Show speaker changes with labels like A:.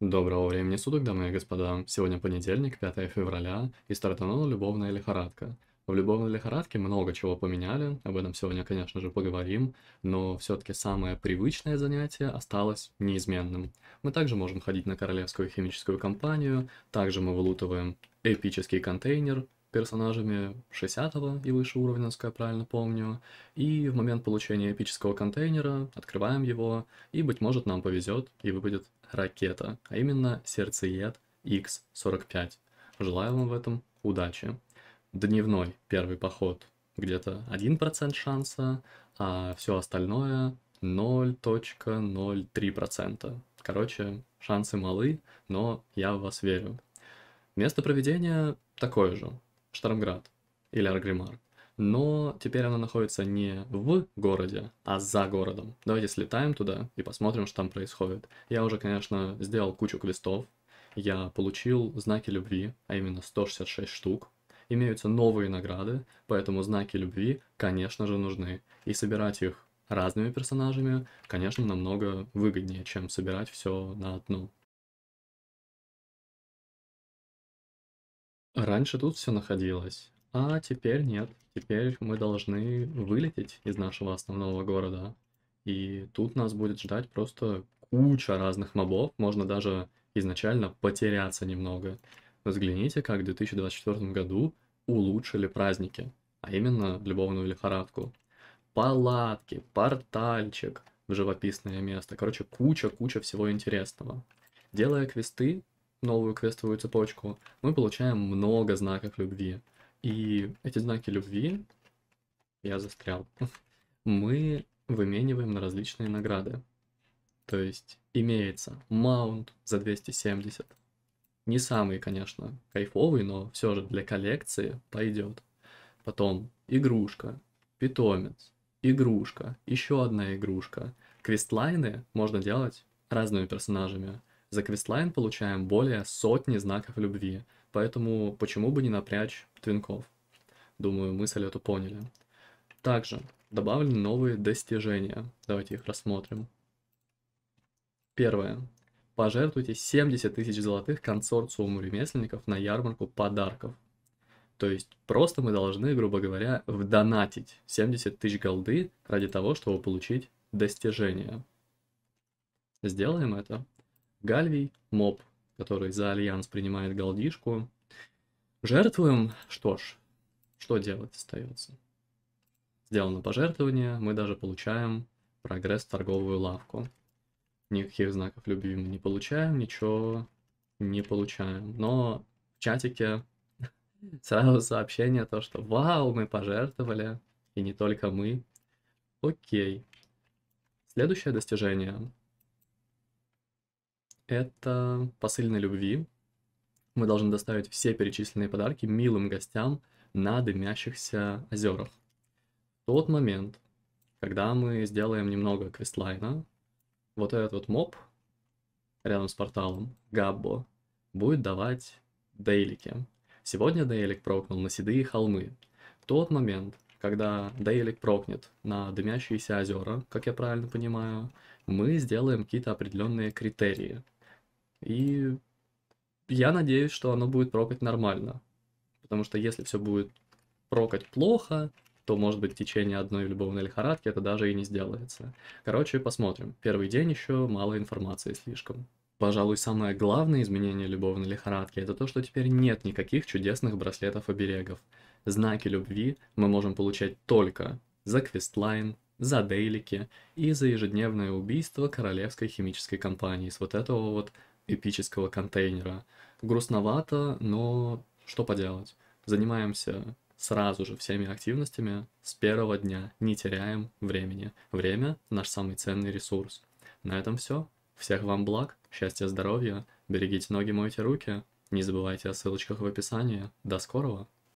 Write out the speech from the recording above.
A: Доброго времени суток, дамы и господа. Сегодня понедельник, 5 февраля, и стартанула любовная лихорадка. В любовной лихорадке много чего поменяли, об этом сегодня, конечно же, поговорим, но все-таки самое привычное занятие осталось неизменным. Мы также можем ходить на королевскую химическую компанию, также мы вылутываем эпический контейнер, персонажами 60 и выше уровня, насколько я правильно помню, и в момент получения эпического контейнера открываем его, и, быть может, нам повезет и выпадет ракета, а именно сердцеед X45. Желаю вам в этом удачи. Дневной первый поход где-то 1% шанса, а все остальное 0.03%. Короче, шансы малы, но я в вас верю. Место проведения такое же. Штормград или Аргримар. Но теперь она находится не в городе, а за городом. Давайте слетаем туда и посмотрим, что там происходит. Я уже, конечно, сделал кучу квестов. Я получил знаки любви, а именно 166 штук. Имеются новые награды, поэтому знаки любви, конечно же, нужны. И собирать их разными персонажами, конечно, намного выгоднее, чем собирать все на одну. Раньше тут все находилось, а теперь нет. Теперь мы должны вылететь из нашего основного города. И тут нас будет ждать просто куча разных мобов. Можно даже изначально потеряться немного. Взгляните, как в 2024 году улучшили праздники, а именно любовную лихорадку. Палатки, портальчик в живописное место. Короче, куча-куча всего интересного. Делая квесты, новую квестовую цепочку, мы получаем много знаков любви. И эти знаки любви, я застрял, мы вымениваем на различные награды. То есть имеется маунт за 270. Не самый, конечно, кайфовый, но все же для коллекции пойдет. Потом игрушка, питомец, игрушка, еще одна игрушка. Квестлайны можно делать разными персонажами. За квестлайн получаем более сотни знаков любви, поэтому почему бы не напрячь твинков? Думаю, мысль эту поняли. Также добавлены новые достижения. Давайте их рассмотрим. Первое. Пожертвуйте 70 тысяч золотых консорциуму ремесленников на ярмарку подарков. То есть просто мы должны, грубо говоря, вдонатить 70 тысяч голды ради того, чтобы получить достижение. Сделаем это. Гальвий, моб, который за альянс принимает голдишку. Жертвуем. Что ж, что делать остается? Сделано пожертвование, мы даже получаем прогресс в торговую лавку. Никаких знаков любви мы не получаем, ничего не получаем. Но в чатике сразу сообщение то, что вау, мы пожертвовали, и не только мы. Окей. Следующее достижение это посыльной любви. Мы должны доставить все перечисленные подарки милым гостям на дымящихся озерах. тот момент, когда мы сделаем немного квестлайна, вот этот вот моб рядом с порталом, Габбо, будет давать дейлики. Сегодня дейлик прокнул на седые холмы. тот момент, когда дейлик прокнет на дымящиеся озера, как я правильно понимаю, мы сделаем какие-то определенные критерии – и я надеюсь, что оно будет прокать нормально. Потому что если все будет прокать плохо, то, может быть, в течение одной любовной лихорадки это даже и не сделается. Короче, посмотрим. Первый день еще мало информации слишком. Пожалуй, самое главное изменение любовной лихорадки – это то, что теперь нет никаких чудесных браслетов-оберегов. Знаки любви мы можем получать только за квестлайн, за дейлики и за ежедневное убийство королевской химической компании с вот этого вот эпического контейнера. Грустновато, но что поделать. Занимаемся сразу же всеми активностями с первого дня, не теряем времени. Время – наш самый ценный ресурс. На этом все. Всех вам благ, счастья, здоровья, берегите ноги, мойте руки. Не забывайте о ссылочках в описании. До скорого!